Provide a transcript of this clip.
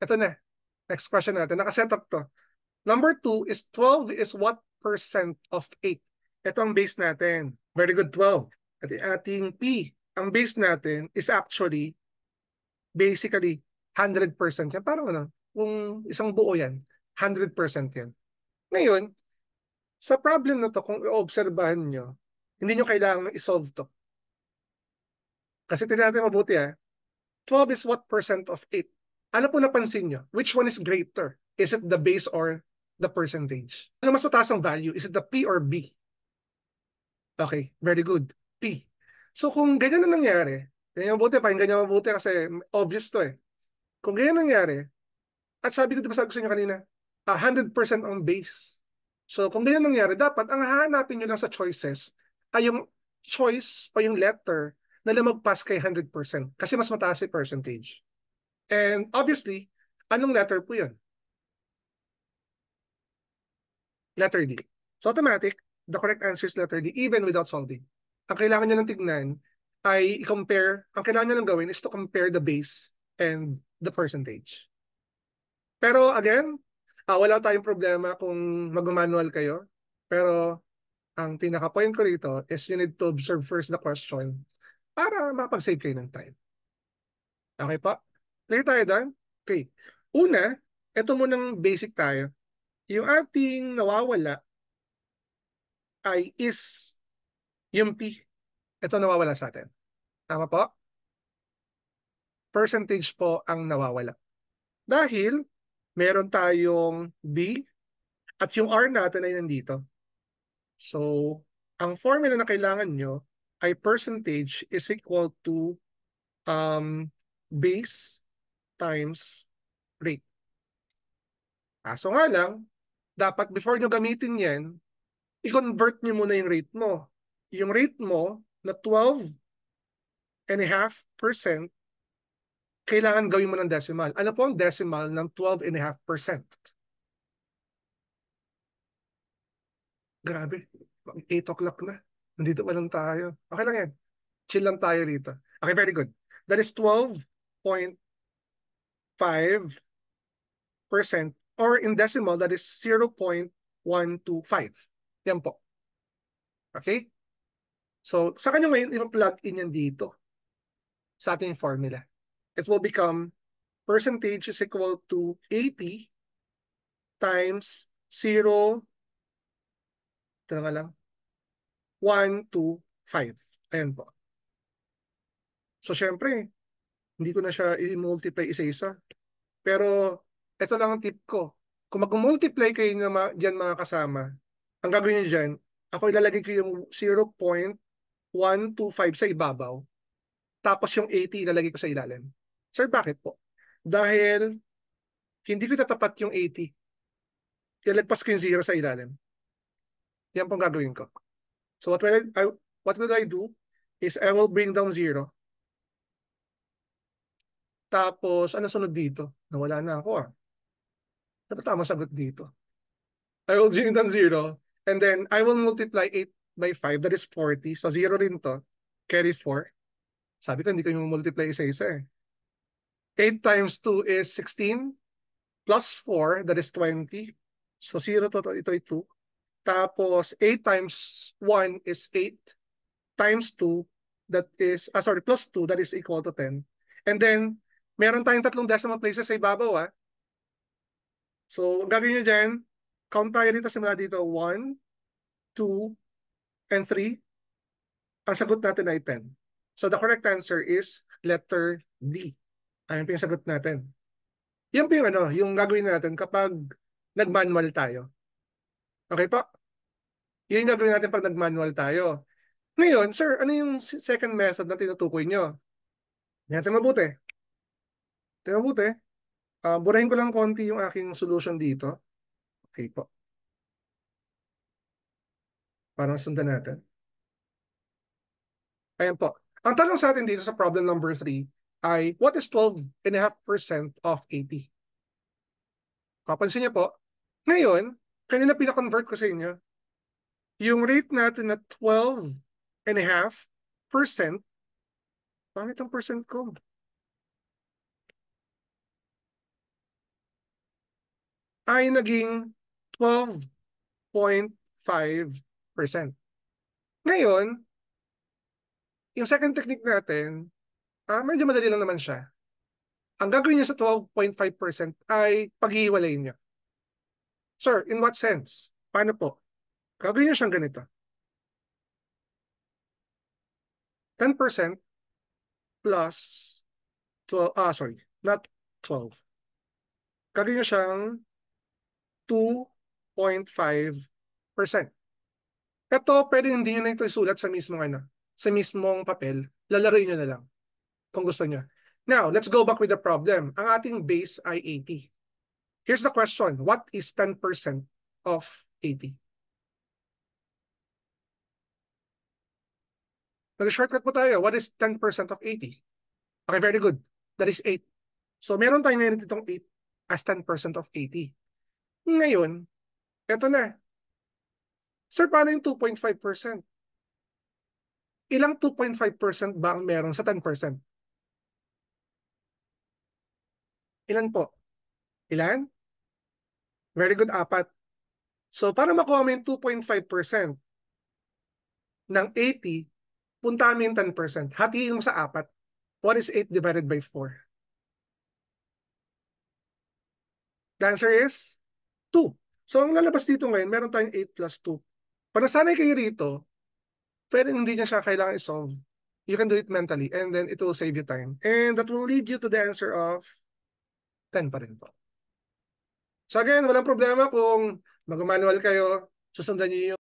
Ito na. Next question natin. Nakaset up to. Number 2 is 12 is what percent of 8? Ito ang base natin. Very good, 12. At ating P, ang base natin is actually basically 100% yan. Parang ano, kung isang buo yan, 100% yan. Ngayon, sa problem na to, kung i-obserbahan nyo, hindi nyo kailangan i-solve to. Kasi tingnan natin mabuti ha. Ah. 12 is what percent of 8? ano po napansin nyo? Which one is greater? Is it the base or the percentage? Ano mas mataas ang value? Is it the P or B? Okay, very good. P. So kung ganyan ang nangyari, ganyan mabuti, pakinggan nyo mabuti kasi obvious to eh. Kung ganyan nangyari, at sabi ko diba sabi ko sa inyo kanina, uh, 100% on base. So kung ganyan nangyari, dapat ang hahanapin nyo lang sa choices ay yung choice o yung letter na lumagpas kay 100% kasi mas mataas si percentage. And obviously, anong letter po yun? Letter D. So automatic, the correct answer is letter D even without solving. Ang kailangan nyo lang tignan ay i-compare, ang kailangan nyo lang gawin is to compare the base and the percentage. Pero again, uh, wala tayong problema kung mag-manual kayo. Pero ang pinaka-point ko rito is you need to observe first the question para mapag-save kayo ng time. Okay pa? Clear tayo doon? Okay. Una, ito munang basic tayo. Yung ating nawawala ay is yung P. Ito nawawala sa atin. Tama po? Percentage po ang nawawala. Dahil meron tayong B at yung R natin ay nandito. So, ang formula na kailangan nyo ay percentage is equal to um, base times rate. Kaso nga lang, dapat before nyo gamitin yan, i-convert nyo muna yung rate mo. Yung rate mo na 12 and a half kailangan gawin mo ng decimal. Ano po ang decimal ng 12 and a half Grabe, 8 o'clock na. Nandito pa lang tayo. Okay lang yan. Chill lang tayo rito. Okay, very good. That is 12.5 or in decimal that is 0.125. Yan po. Okay? So, sa kanya ngayon, ipa-plug in yan dito sa ating formula. It will become percentage is equal to 80 times 0, ito na lang, 1, 2, 5. Ayan po. So, syempre, hindi ko na siya i-multiply isa-isa. Pero ito lang ang tip ko. Kung mag-multiply kayo ng mga, dyan mga kasama, ang gagawin niyo dyan, ako ilalagay ko yung 0.125 sa ibabaw. Tapos yung 80 ilalagay ko sa ilalim. Sir, bakit po? Dahil hindi ko tatapat yung 80. Ilalagpas ko yung 0 sa ilalim. Yan pong gagawin ko. So what will I, I what will I do is I will bring down 0 tapos, ano sunod dito? Nawala na ako ah. Dapat tama sagot dito. I will do ng 0. And then, I will multiply 8 by 5. That is 40. So, 0 rin to. Carry 4. Sabi ko, hindi ko yung multiply isa-isa eh. 8 times 2 is 16. Plus 4, that is 20. So, 0 to, to ito ay 2. Tapos, 8 times 1 is 8. Times 2, that is, ah, sorry, plus 2, that is equal to 10. And then, meron tayong tatlong decimal places sa ibabaw. ha? Ah. So, gagawin nyo dyan, count tayo dito, simula dito, 1, 2, and 3. Ang sagot natin ay 10. So, the correct answer is letter D. Ayan po yung sagot natin. Yan po yung ano, yung gagawin natin kapag nag-manual tayo. Okay po? Yan yung gagawin natin pag nag-manual tayo. Ngayon, sir, ano yung second method na tinutukoy nyo? Hindi natin mabuti. Tingnan mabuti. Uh, ah, burahin ko lang konti yung aking solution dito. Okay po. Para masundan natin. Ayan po. Ang tanong sa atin dito sa problem number 3 ay, what is 12.5% of 80? Kapansin niyo po, ngayon, kanina pina-convert ko sa inyo, yung rate natin na 12.5%, pangit ang percent ko. ay naging 12.5%. Ngayon, yung second technique natin, ah, medyo madali lang naman siya. Ang gagawin niya sa 12.5% ay paghihiwalay niya. Sir, in what sense? Paano po? Gagawin niya siyang ganito. 10% plus 12, ah sorry, not 12. Gagawin niya siyang 2.5%. Ito, pwede hindi nyo na ito isulat sa mismong, ano, sa mismong papel. Lalaroin nyo na lang kung gusto nyo. Now, let's go back with the problem. Ang ating base ay 80. Here's the question. What is 10% of 80? Nag-shortcut po tayo. What is 10% of 80? Okay, very good. That is 8. So, meron tayo ngayon itong 8 as 10% of 80. Ngayon, eto na. Sir, paano yung 2.5%? Ilang 2.5% ba ang meron sa 10%? Ilan po? Ilan? Very good, apat. So, para makuha mo yung 2.5% ng 80, punta mo yung 10%. Hatiin mo sa apat. What is 8 divided by 4? The answer is 2. So ang lalabas dito ngayon, meron tayong 8 plus 2. Pag kayo rito, pero hindi niya siya kailangan isolve. You can do it mentally and then it will save you time. And that will lead you to the answer of 10 pa rin po. So again, walang problema kung mag-manual kayo, susundan niyo yung